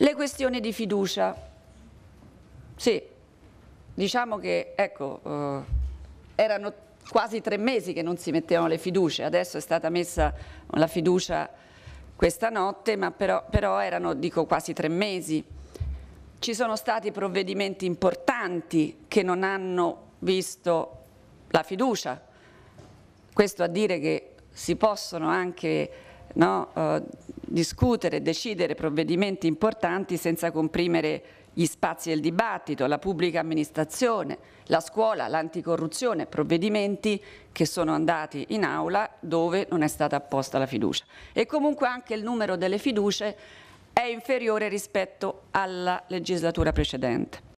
Le questioni di fiducia, sì, diciamo che ecco, eh, erano quasi tre mesi che non si mettevano le fiducia, adesso è stata messa la fiducia questa notte, ma però, però erano dico, quasi tre mesi. Ci sono stati provvedimenti importanti che non hanno visto la fiducia, questo a dire che si possono anche no, eh, discutere, e decidere provvedimenti importanti senza comprimere gli spazi del dibattito, la pubblica amministrazione, la scuola, l'anticorruzione, provvedimenti che sono andati in aula dove non è stata apposta la fiducia. E comunque anche il numero delle fiducie è inferiore rispetto alla legislatura precedente.